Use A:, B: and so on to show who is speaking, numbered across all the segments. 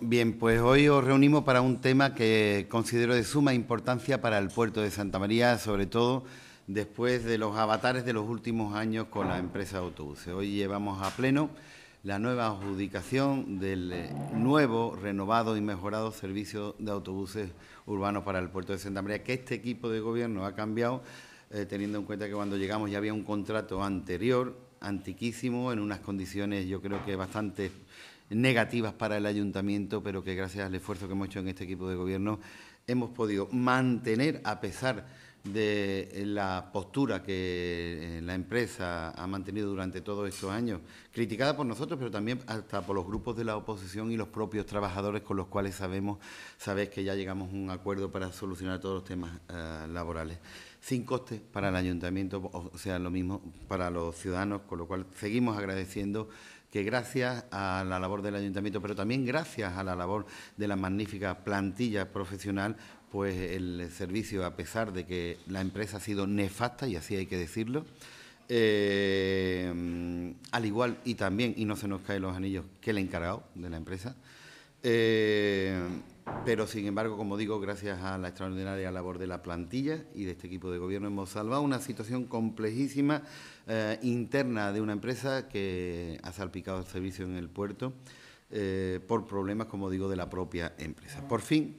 A: Bien, pues hoy os reunimos para un tema que considero de suma importancia para el puerto de Santa María, sobre todo después de los avatares de los últimos años con la empresa de autobuses. Hoy llevamos a pleno la nueva adjudicación del eh, nuevo, renovado y mejorado servicio de autobuses urbanos para el puerto de Santa María, que este equipo de gobierno ha cambiado, eh, teniendo en cuenta que cuando llegamos ya había un contrato anterior, antiquísimo, en unas condiciones yo creo que bastante negativas para el ayuntamiento, pero que gracias al esfuerzo que hemos hecho en este equipo de gobierno hemos podido mantener, a pesar de la postura que eh, la empresa ha mantenido durante todos estos años, criticada por nosotros, pero también hasta por los grupos de la oposición y los propios trabajadores con los cuales sabemos, que ya llegamos a un acuerdo para solucionar todos los temas eh, laborales, sin coste para el ayuntamiento, o sea, lo mismo para los ciudadanos, con lo cual seguimos agradeciendo que gracias a la labor del ayuntamiento, pero también gracias a la labor de la magnífica plantilla profesional, pues el servicio, a pesar de que la empresa ha sido nefasta, y así hay que decirlo, eh, al igual y también, y no se nos caen los anillos, que el encargado de la empresa, eh, pero sin embargo, como digo, gracias a la extraordinaria labor de la plantilla y de este equipo de gobierno hemos salvado una situación complejísima eh, interna de una empresa que ha salpicado el servicio en el puerto eh, por problemas, como digo, de la propia empresa. Por fin,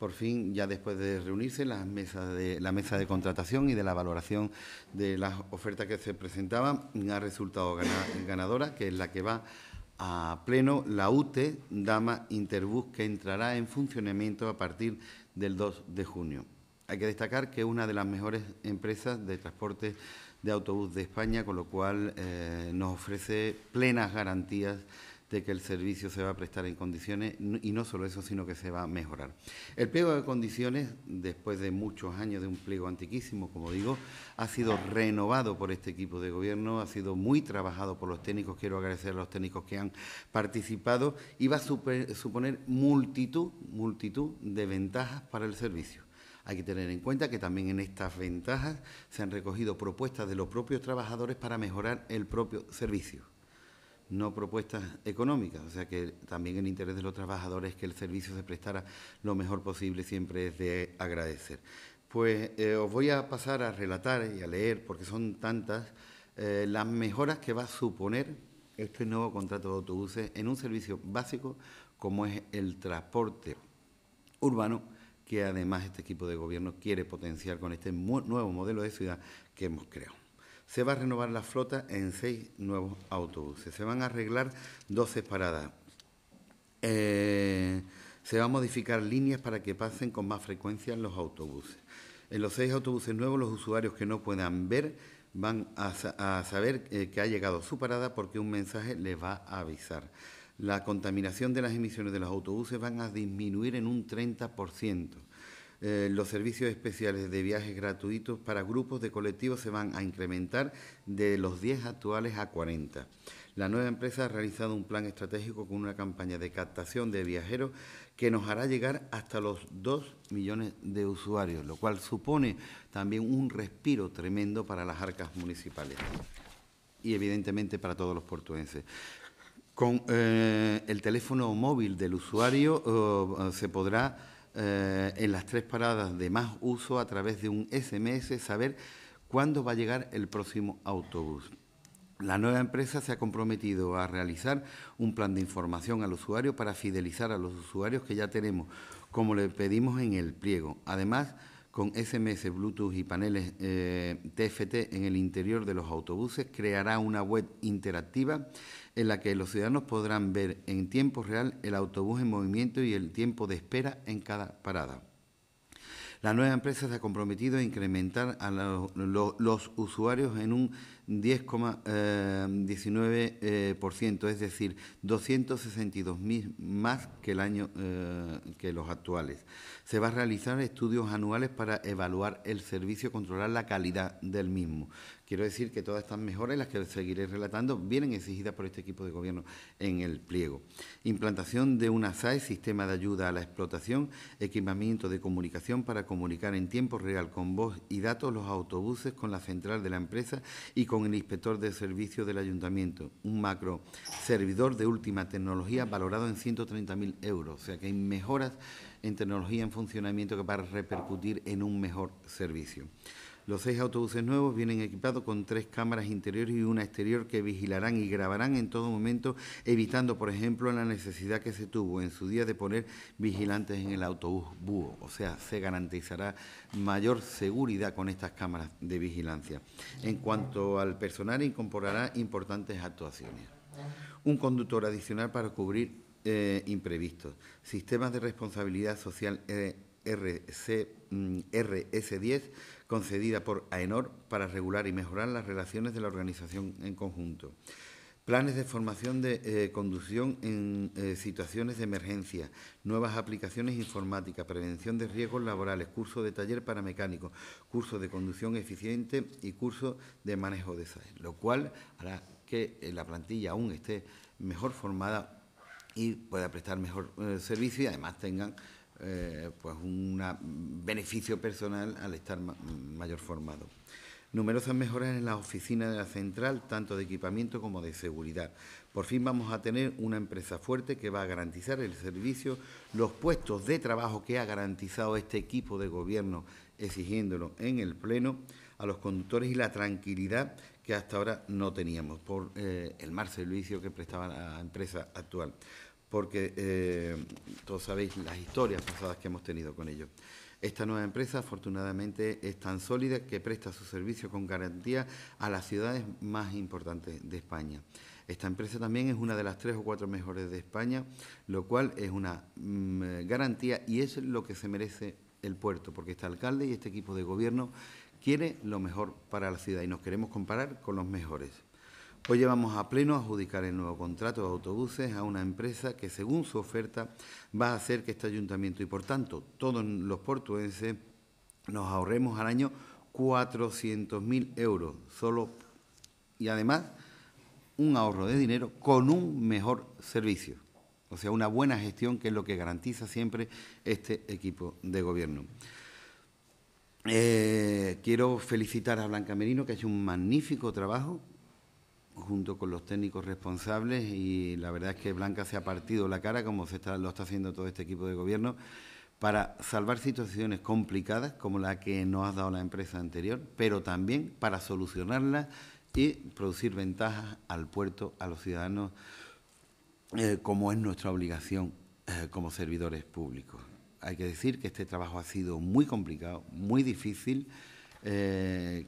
A: por fin, ya después de reunirse las mesas de, la mesa de contratación y de la valoración de las ofertas que se presentaban, ha resultado ganadora, que es la que va a pleno la UTE Dama Interbus que entrará en funcionamiento a partir del 2 de junio. Hay que destacar que es una de las mejores empresas de transporte de autobús de España, con lo cual eh, nos ofrece plenas garantías de que el servicio se va a prestar en condiciones y no solo eso, sino que se va a mejorar. El pliego de condiciones, después de muchos años de un pliego antiquísimo, como digo, ha sido renovado por este equipo de gobierno, ha sido muy trabajado por los técnicos, quiero agradecer a los técnicos que han participado y va a suponer multitud, multitud de ventajas para el servicio. Hay que tener en cuenta que también en estas ventajas se han recogido propuestas de los propios trabajadores para mejorar el propio servicio no propuestas económicas. O sea que también en interés de los trabajadores que el servicio se prestara lo mejor posible siempre es de agradecer. Pues eh, os voy a pasar a relatar y a leer, porque son tantas, eh, las mejoras que va a suponer este nuevo contrato de autobuses en un servicio básico como es el transporte urbano, que además este equipo de gobierno quiere potenciar con este nuevo modelo de ciudad que hemos creado se va a renovar la flota en seis nuevos autobuses. Se van a arreglar 12 paradas. Eh, se van a modificar líneas para que pasen con más frecuencia los autobuses. En los seis autobuses nuevos, los usuarios que no puedan ver van a, saber eh, que ha llegado su parada porque un mensaje les va a avisar. La contaminación de las emisiones de los autobuses van a disminuir en un 30%. Eh, los servicios especiales de viajes gratuitos para grupos de colectivos se van a incrementar de los 10 actuales a 40. La nueva empresa ha realizado un plan estratégico con una campaña de captación de viajeros que nos hará llegar hasta los 2 millones de usuarios, lo cual supone también un respiro tremendo para las arcas municipales y evidentemente para todos los portuenses. Con eh, el teléfono móvil del usuario eh, se podrá eh, en las tres paradas de más uso a través de un SMS saber cuándo va a llegar el próximo autobús. La nueva empresa se ha comprometido a realizar un plan de información al usuario para fidelizar a los usuarios que ya tenemos, como le pedimos en el pliego. Además, con SMS, Bluetooth y paneles TFT eh, en el interior de los autobuses, creará una web interactiva en la que los ciudadanos podrán ver en tiempo real el autobús en movimiento y el tiempo de espera en cada parada. La nueva empresa se ha comprometido a incrementar a los usuarios en un 10,19%, eh, eh es decir, 262.000 más que el año eh, que los actuales. Se van a realizar estudios anuales para evaluar el servicio, y controlar la calidad del mismo. Quiero decir que todas estas mejoras, las que seguiré relatando, vienen exigidas por este equipo de gobierno en el pliego. Implantación de una SAE, sistema de ayuda a la explotación, equipamiento de comunicación para comunicar en tiempo real con voz y datos los autobuses con la central de la empresa y con con el inspector de servicio del ayuntamiento, un macro servidor de última tecnología valorado en 130.000 euros. O sea que hay mejoras en tecnología en funcionamiento que van a repercutir en un mejor servicio. Los seis autobuses nuevos vienen equipados con tres cámaras interiores y una exterior que vigilarán y grabarán en todo momento, evitando, por ejemplo, la necesidad que se tuvo en su día de poner vigilantes en el autobús búho. O sea, se garantizará mayor seguridad con estas cámaras de vigilancia. En cuanto al personal, incorporará importantes actuaciones. Un conductor adicional para cubrir eh, imprevistos. Sistemas de responsabilidad social eh, RS10 concedida por AENOR para regular y mejorar las relaciones de la organización en conjunto. Planes de formación de eh, conducción en eh, situaciones de emergencia, nuevas aplicaciones informáticas, prevención de riesgos laborales, curso de taller para mecánicos, curso de conducción eficiente y curso de manejo de SAE. lo cual hará que eh, la plantilla aún esté mejor formada y pueda prestar mejor servicio y además tengan eh, pues un mm, beneficio personal al estar mayor formado. Numerosas mejoras en la oficina de la central, tanto de equipamiento como de seguridad. Por fin vamos a tener una empresa fuerte que va a garantizar el servicio, los puestos de trabajo que ha garantizado este equipo de gobierno, exigiéndolo en el Pleno a los conductores y la tranquilidad que hasta ahora no teníamos por eh, el mal servicio que prestaba la empresa actual porque eh, todos sabéis las historias pasadas que hemos tenido con ellos. Esta nueva empresa, afortunadamente, es tan sólida que presta su servicio con garantía a las ciudades más importantes de España. Esta empresa también es una de las tres o cuatro mejores de España, lo cual es una mm, eh, garantía y es lo que se merece el puerto, porque este alcalde y este equipo de gobierno quiere lo mejor para la ciudad y nos queremos comparar con los mejores. Hoy llevamos a pleno a adjudicar el nuevo contrato de autobuses a una empresa que, según su oferta, va a hacer que este ayuntamiento y, por tanto, todos los portuenses nos ahorremos al año 400.000 euros solo y, además, un ahorro de dinero con un mejor servicio. O sea, una buena gestión que es lo que garantiza siempre este equipo de gobierno. Eh, quiero felicitar a Blanca Merino, que ha hecho un magnífico trabajo junto con los técnicos responsables y la verdad es que Blanca se ha partido la cara, como se está, lo está haciendo todo este equipo de gobierno, para salvar situaciones complicadas como la que nos ha dado la empresa anterior, pero también para solucionarlas y producir ventajas al puerto, a los ciudadanos, eh, como es nuestra obligación eh, como servidores públicos. Hay que decir que este trabajo ha sido muy complicado, muy difícil. Eh,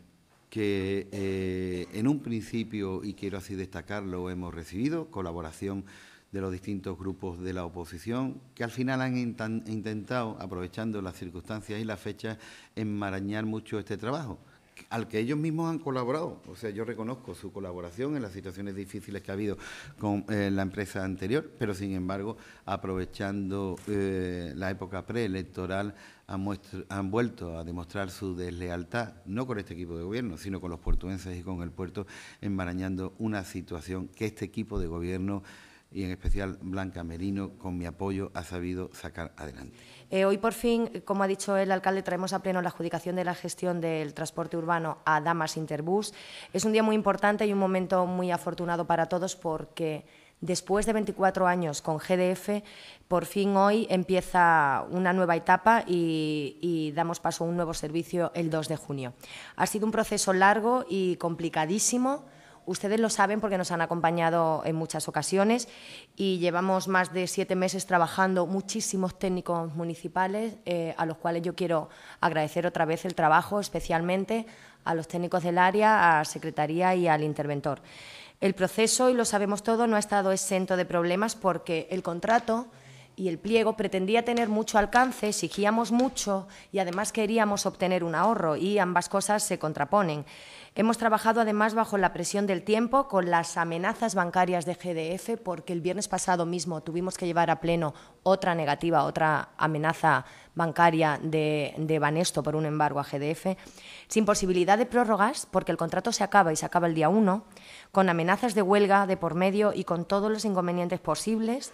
A: que eh, en un principio, y quiero así destacarlo, hemos recibido colaboración de los distintos grupos de la oposición, que al final han intentado, aprovechando las circunstancias y las fechas, enmarañar mucho este trabajo al que ellos mismos han colaborado. O sea, yo reconozco su colaboración en las situaciones difíciles que ha habido con eh, la empresa anterior, pero sin embargo, aprovechando eh, la época preelectoral, han, han, vuelto a demostrar su deslealtad, no con este equipo de gobierno, sino con los portuenses y con el puerto, enmarañando una situación que este equipo de gobierno y en especial Blanca Merino, con mi apoyo, ha sabido sacar adelante.
B: Eh, hoy por fin, como ha dicho el alcalde, traemos a pleno la adjudicación de la gestión del transporte urbano a Damas Interbus. Es un día muy importante y un momento muy afortunado para todos porque después de 24 años con GDF, por fin hoy empieza una nueva etapa y, y, damos paso a un nuevo servicio el 2 de junio. Ha sido un proceso largo y complicadísimo Ustedes lo saben porque nos han acompañado en muchas ocasiones y llevamos más de siete meses trabajando muchísimos técnicos municipales, eh, a los cuales yo quiero agradecer otra vez el trabajo, especialmente a los técnicos del área, a Secretaría y al interventor. El proceso, y lo sabemos todo, no ha estado exento de problemas porque el contrato y el pliego pretendía tener mucho alcance, exigíamos mucho y además queríamos obtener un ahorro y ambas cosas se contraponen. Hemos trabajado además bajo la presión del tiempo con las amenazas bancarias de GDF porque el viernes pasado mismo tuvimos que llevar a pleno otra negativa, otra amenaza bancaria de, Banesto por un embargo a GDF, sin posibilidad de prórrogas porque el contrato se acaba y se acaba el día 1, con amenazas de huelga de por medio y con todos los inconvenientes posibles.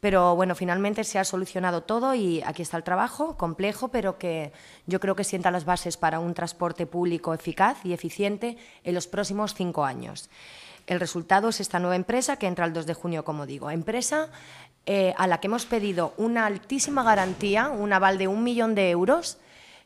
B: Pero bueno, finalmente se ha solucionado todo y aquí está el trabajo, complejo, pero que yo creo que sienta las bases para un transporte público eficaz y eficiente en los próximos cinco años. El resultado es esta nueva empresa que entra el 2 de junio, como digo. Empresa eh, a la que hemos pedido una altísima garantía, un aval de un millón de euros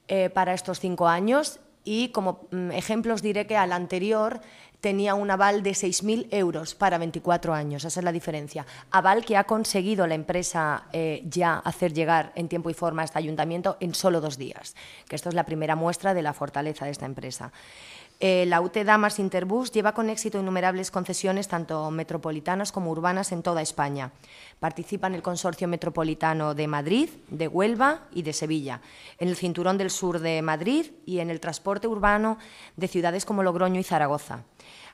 B: eh, para estos cinco años y como mm, ejemplos diré que al anterior tenía un aval de 6.000 euros para 24 años. Esa es la diferencia. Aval que ha conseguido la empresa eh, ya hacer llegar en tiempo y forma a este ayuntamiento en solo dos días, que esto es la primera muestra de la fortaleza de esta empresa. Eh, la UT Damas Interbus lleva con éxito innumerables concesiones, tanto metropolitanas como urbanas, en toda España. Participa en el Consorcio Metropolitano de Madrid, de Huelva y de Sevilla, en el Cinturón del Sur de Madrid y en el transporte urbano de ciudades como Logroño y Zaragoza.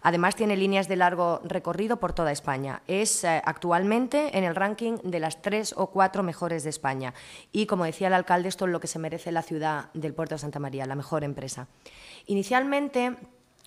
B: Además, tiene líneas de largo recorrido por toda España. Es eh, actualmente en el ranking de las tres o cuatro mejores de España. Y, como decía el alcalde, esto es lo que se merece la ciudad del puerto de Santa María, la mejor empresa. Inicialmente,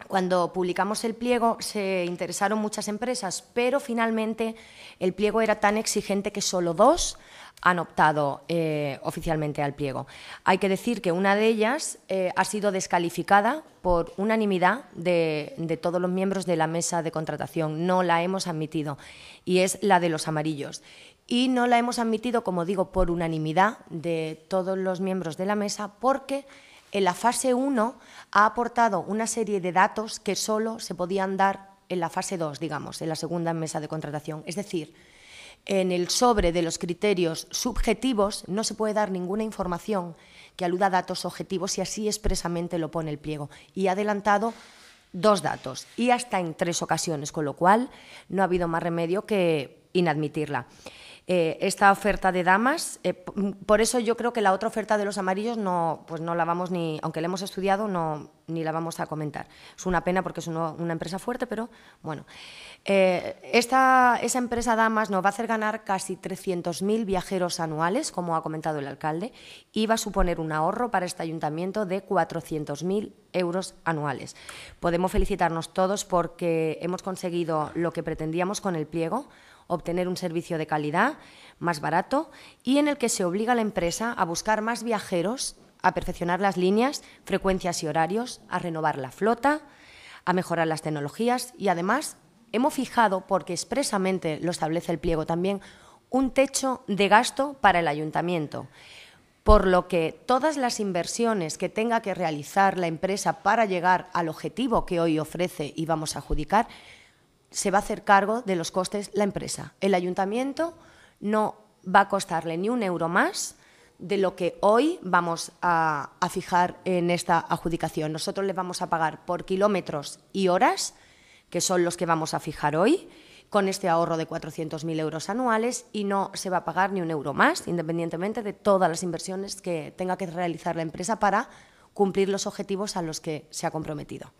B: cuando publicamos el pliego se interesaron muchas empresas, pero finalmente el pliego era tan exigente que solo dos han optado eh, oficialmente al pliego. Hay que decir que una de ellas eh, ha sido descalificada por unanimidad de, de, todos los miembros de la mesa de contratación. No la hemos admitido y es la de los amarillos. Y no la hemos admitido, como digo, por unanimidad de todos los miembros de la mesa porque en la fase 1 ha aportado una serie de datos que solo se podían dar en la fase 2, digamos, en la segunda mesa de contratación. Es decir, en el sobre de los criterios subjetivos no se puede dar ninguna información que aluda a datos objetivos y así expresamente lo pone el pliego. Y ha adelantado dos datos y hasta en tres ocasiones, con lo cual no ha habido más remedio que inadmitirla. Eh, esta oferta de damas. Eh, por eso yo creo que la otra oferta de los amarillos no, pues no la vamos ni, aunque la hemos estudiado, no, ni la vamos a comentar. Es una pena porque es una empresa fuerte, pero bueno. Eh, esa empresa Damas nos va a hacer ganar casi 300.000 viajeros anuales, como ha comentado el alcalde, y va a suponer un ahorro para este ayuntamiento de 400.000 euros anuales. Podemos felicitarnos todos porque hemos conseguido lo que pretendíamos con el pliego obtener un servicio de calidad más barato y en el que se obliga a la empresa a buscar más viajeros, a perfeccionar las líneas, frecuencias y horarios, a renovar la flota, a mejorar las tecnologías y además hemos fijado, porque expresamente lo establece el pliego también, un techo de gasto para el ayuntamiento, por lo que todas las inversiones que tenga que realizar la empresa para llegar al objetivo que hoy ofrece y vamos a adjudicar se va a hacer cargo de los costes la empresa. El ayuntamiento no va a costarle ni un euro más de lo que hoy vamos a, fijar en esta adjudicación. Nosotros le vamos a pagar por kilómetros y horas, que son los que vamos a fijar hoy, con este ahorro de 400.000 euros anuales y no se va a pagar ni un euro más, independientemente de todas las inversiones que tenga que realizar la empresa para cumplir los objetivos a los que se ha comprometido.